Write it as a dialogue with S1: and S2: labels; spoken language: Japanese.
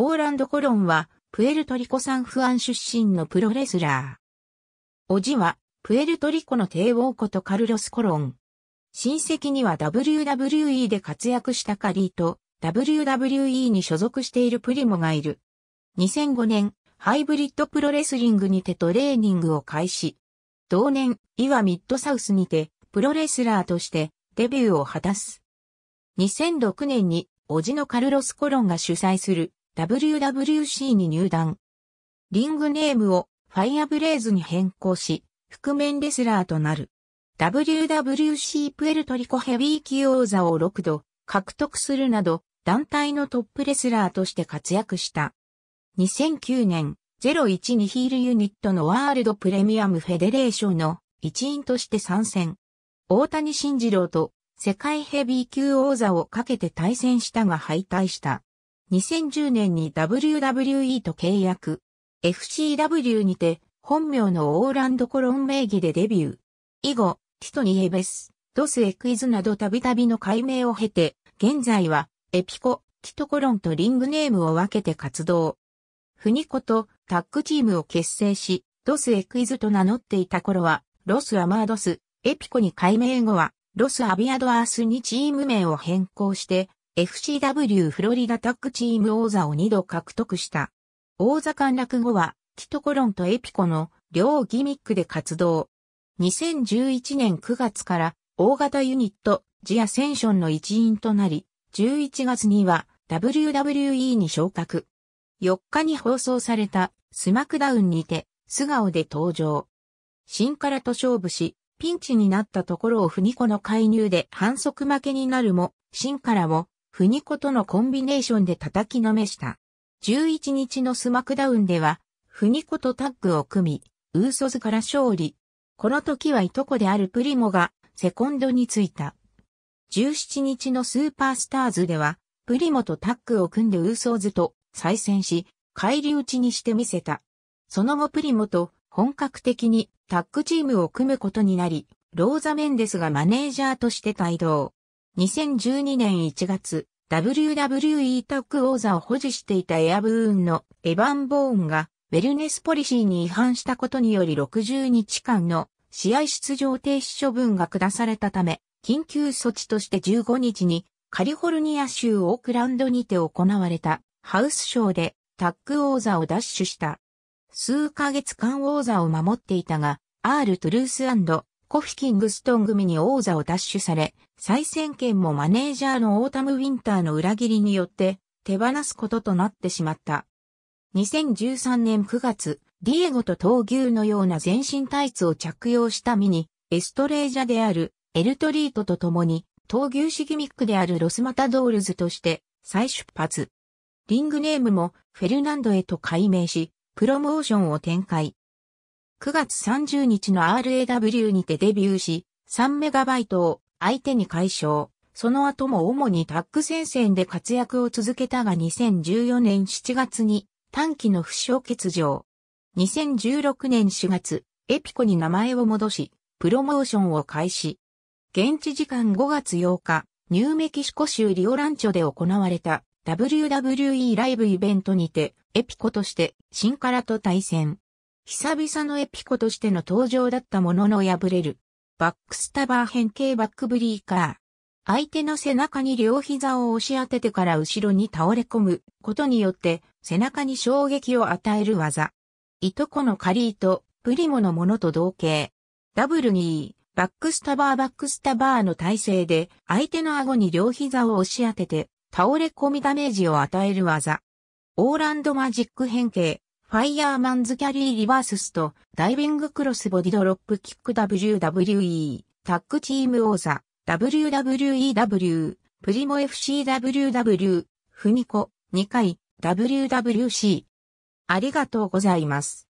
S1: オーランド・コロンは、プエルトリコ・サンフアン出身のプロレスラー。おじは、プエルトリコの帝王ことカルロス・コロン。親戚には WWE で活躍したカリーと、WWE に所属しているプリモがいる。2005年、ハイブリッドプロレスリングにてトレーニングを開始。同年、イワミッドサウスにて、プロレスラーとしてデビューを果たす。2006年に、おじのカルロス・コロンが主催する WWC に入団。リングネームをファイアブレイズに変更し、覆面レスラーとなる。WWC プエルトリコヘビー級王座を6度獲得するなど、団体のトップレスラーとして活躍した。2009年、01にヒールユニットのワールドプレミアムフェデレーションの一員として参戦。大谷慎次郎と世界ヘビー級王座をかけて対戦したが敗退した。2010年に WWE と契約。FCW にて、本名のオーランド・コロン名義でデビュー。以後、ティトニエベス、ドス・エクイズなどたびたびの改名を経て、現在は、エピコ、ティトコロンとリングネームを分けて活動。フニコとタッグチームを結成し、ドス・エクイズと名乗っていた頃は、ロス・アマードス、エピコに改名後は、ロス・アビアドアースにチーム名を変更して、FCW フロリダタッグチーム王座を2度獲得した。王座陥落後は、キトコロンとエピコの両ギミックで活動。2011年9月から大型ユニットジアセンションの一員となり、11月には WWE に昇格。4日に放送されたスマクダウンにて素顔で登場。新からと勝負し、ピンチになったところをフニコの介入で反則負けになるも、新からをフニコとのコンビネーションで叩きのめした。11日のスマクダウンでは、フニコとタッグを組み、ウーソズから勝利。この時はいとこであるプリモが、セコンドについた。17日のスーパースターズでは、プリモとタッグを組んでウーソーズと再戦し、返り討ちにしてみせた。その後プリモと本格的にタッグチームを組むことになり、ローザ・メンデスがマネージャーとして帯同。2012年1月、WWE タッグ王座を保持していたエアブーンのエヴァン・ボーンが、ウェルネスポリシーに違反したことにより60日間の試合出場停止処分が下されたため、緊急措置として15日にカリフォルニア州オークランドにて行われたハウスショーでタッグ王座を奪取した。数ヶ月間王座を守っていたが、アール・トゥルースコフィキングストン組に王座を奪取され、再選権もマネージャーのオータム・ウィンターの裏切りによって手放すこととなってしまった。2013年9月、ディエゴと闘牛のような全身タイツを着用したミニ、エストレージャであるエルトリートと共に、闘牛士ギミックであるロスマタドールズとして再出発。リングネームもフェルナンドへと改名し、プロモーションを展開。9月30日の RAW にてデビューし、3イトを相手に解消。その後も主にタッグ戦線で活躍を続けたが2014年7月に短期の負傷欠場。2016年4月、エピコに名前を戻し、プロモーションを開始。現地時間5月8日、ニューメキシコ州リオランチョで行われた WWE ライブイベントにて、エピコとして新カラと対戦。久々のエピコとしての登場だったものの破れる。バックスタバー変形バックブリーカー。相手の背中に両膝を押し当ててから後ろに倒れ込むことによって背中に衝撃を与える技。いとこのカリーとプリモのものと同型。ダブルにバックスタバーバックスタバーの体勢で相手の顎に両膝を押し当てて倒れ込みダメージを与える技。オーランドマジック変形。ファイヤーマンズキャリーリバーススと、ダイビングクロスボディドロップキック WWE、タッグチーム王座、WWEW、プリモ FCWW、フミコ、2回、WWC。ありがとうございます。